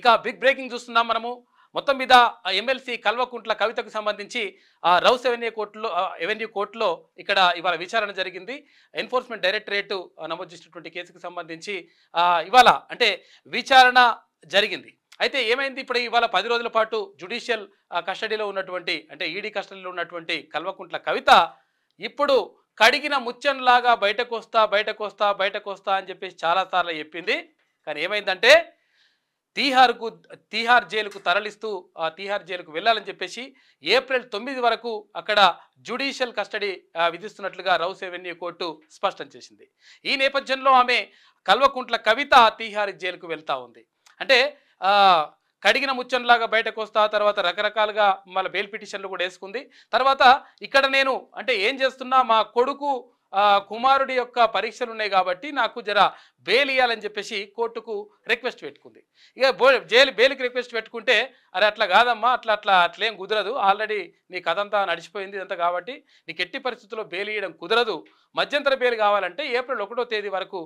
ఇక big breaking చూస్తున్నాం మనము మొత్తం మీద ఎమ్మెల్సీ కల్వకుంట్ల కవితకు సంబంధించి రౌస్ ఎవెన్యూ కోర్టులో ఎవెన్యూ కోర్టులో ఇక్కడ ఇవాళ విచారణ జరిగింది ఎన్ఫోర్స్మెంట్ డైరెక్టరేటు నమోదు చేసినటువంటి కేసుకు సంబంధించి ఇవాళ అంటే విచారణ జరిగింది అయితే ఏమైంది ఇప్పుడు ఇవాళ పది రోజుల పాటు జుడిషియల్ కస్టడీలో ఉన్నటువంటి అంటే ఈడీ కస్టడీలో ఉన్నటువంటి కల్వకుంట్ల కవిత ఇప్పుడు కడిగిన ముచ్చన్లాగా బయటకు వస్తా బయటకు వస్తా బయటకు వస్తా అని చెప్పేసి చాలాసార్లు చెప్పింది కానీ ఏమైందంటే తీహార్కు తీహార్ జైలుకు తరలిస్తూ ఆ తీహార్ జైలుకు వెళ్ళాలని చెప్పేసి ఏప్రిల్ తొమ్మిది వరకు అక్కడ జ్యుడిషియల్ కస్టడీ విధిస్తున్నట్లుగా రౌస్ ఎవెన్యూ కోర్టు స్పష్టం చేసింది ఈ నేపథ్యంలో ఆమె కల్వకుంట్ల కవిత తీహార్ జైలుకు వెళ్తూ ఉంది అంటే కడిగిన ముచ్చంలాగా బయటకు వస్తా తర్వాత రకరకాలుగా మళ్ళీ బెయిల్ పిటిషన్లు కూడా వేసుకుంది తర్వాత ఇక్కడ నేను అంటే ఏం చేస్తున్నా మా కొడుకు కుమారుడి యొక్క పరీక్షలు ఉన్నాయి కాబట్టి నాకు జర బెయిల్ ఇవ్వాలని చెప్పేసి కోర్టుకు రిక్వెస్ట్ పెట్టుకుంది ఇక జైలు బెయిల్కి రిక్వెస్ట్ పెట్టుకుంటే అరే అట్లా కాదమ్మా అట్లా అట్లా అట్లేం కుదరదు ఆల్రెడీ నీ అంతా నడిచిపోయింది ఇదంతా కాబట్టి నీకు ఎట్టి పరిస్థితుల్లో బెయిల్ ఇవ్వడం కుదరదు మధ్యంతర బెయిల్ కావాలంటే ఏప్రిల్ ఒకటో తేదీ వరకు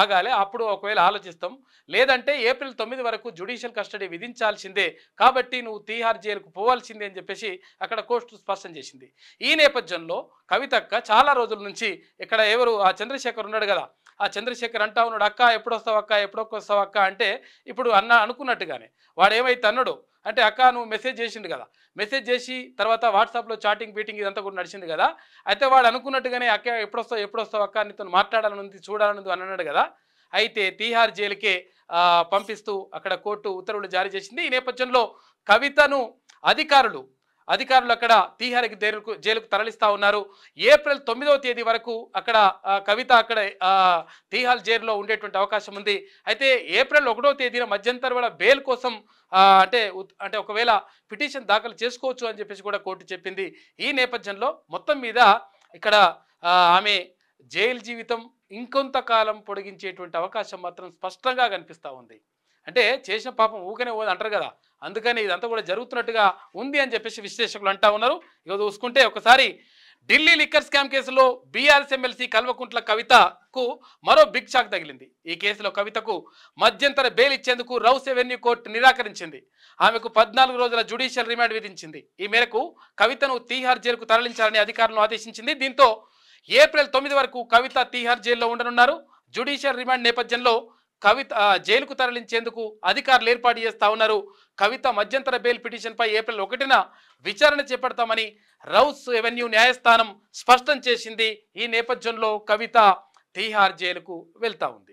ఆగాలి అప్పుడు ఒకవేళ ఆలోచిస్తాం లేదంటే ఏప్రిల్ తొమ్మిది వరకు జుడిషియల్ కస్టడీ విధించాల్సిందే కాబట్టి నువ్వు తీహార్ జైలుకు పోవాల్సిందే అని చెప్పేసి అక్కడ కోర్టు స్పష్టం చేసింది ఈ నేపథ్యంలో కవితక్క చాలా రోజుల నుంచి ఇక్కడ ఎవరు ఆ చంద్రశేఖర్ ఉన్నాడు కదా ఆ చంద్రశేఖర్ అంటా ఉన్నాడు అక్క ఎప్పుడొస్తావు అక్క ఎప్పుడొస్తావు అక్క అంటే ఇప్పుడు అన్న అనుకున్నట్టుగానే వాడు ఏమైతే అన్నాడు అంటే అక్క నువ్వు మెసేజ్ చేసిండు కదా మెసేజ్ చేసి తర్వాత వాట్సాప్లో చాటింగ్ బీటింగ్ ఇదంతా కూడా నడిచింది కదా అయితే వాడు అనుకున్నట్టుగానే అక్క ఎప్పుడొస్తావు ఎప్పుడొస్తావు అక్క తను మాట్లాడాలనుంది చూడాలనుంది అని అన్నాడు కదా అయితే తీహార్ జైలుకే పంపిస్తూ అక్కడ కోర్టు ఉత్తర్వులు జారీ చేసింది ఈ నేపథ్యంలో కవితను అధికారులు అధికారులు అక్కడ తీహారికి జైలుకు జైలుకు తరలిస్తా ఉన్నారు ఏప్రిల్ తొమ్మిదవ తేదీ వరకు అక్కడ కవిత అక్కడ తీహార్ జైలులో ఉండేటువంటి అవకాశం ఉంది అయితే ఏప్రిల్ ఒకటో తేదీన మధ్యంతర వేళ బెయిల్ కోసం అంటే అంటే ఒకవేళ పిటిషన్ దాఖలు చేసుకోవచ్చు అని చెప్పేసి కూడా కోర్టు చెప్పింది ఈ నేపథ్యంలో మొత్తం మీద ఇక్కడ ఆమె జైలు జీవితం ఇంకొంతకాలం పొడిగించేటువంటి అవకాశం మాత్రం స్పష్టంగా కనిపిస్తూ ఉంది అంటే చేసిన పాపం ఊకనే పోదు అంటారు కదా అందుకని ఇదంతా కూడా జరుగుతున్నట్టుగా ఉంది అని చెప్పేసి విశ్లేషకులు అంటా ఉన్నారు ఇక చూసుకుంటే ఒకసారి ఢిల్లీ లిక్కర్ స్కామ్ కేసులో బీఆర్ఎస్ ఎమ్మెల్సీ కల్వకుంట్ల కవితకు మరో బిగ్ షాక్ తగిలింది ఈ కేసులో కవితకు మధ్యంతర బెయిల్ ఇచ్చేందుకు రౌస్ ఎవెన్యూ కోర్టు నిరాకరించింది ఆమెకు పద్నాలుగు రోజుల జ్యుడిషియల్ రిమాండ్ విధించింది ఈ మేరకు కవితను తీహార్ జైలుకు తరలించాలని అధికారులను ఆదేశించింది దీంతో ఏప్రిల్ తొమ్మిది వరకు కవిత తీహార్ జైల్లో ఉండనున్నారు జ్యుడిషియల్ రిమాండ్ నేపథ్యంలో కవిత జైలుకు తరలించేందుకు అధికారులు ఏర్పాటు చేస్తా ఉన్నారు కవిత మధ్యంతర బెయిల్ పిటిషన్పై ఏప్రిల్ ఒకటిన విచారణ చేపడతామని రౌస్ ఎవెన్యూ న్యాయస్థానం స్పష్టం చేసింది ఈ నేపథ్యంలో కవిత తీహార్ జైలుకు వెళ్తా ఉంది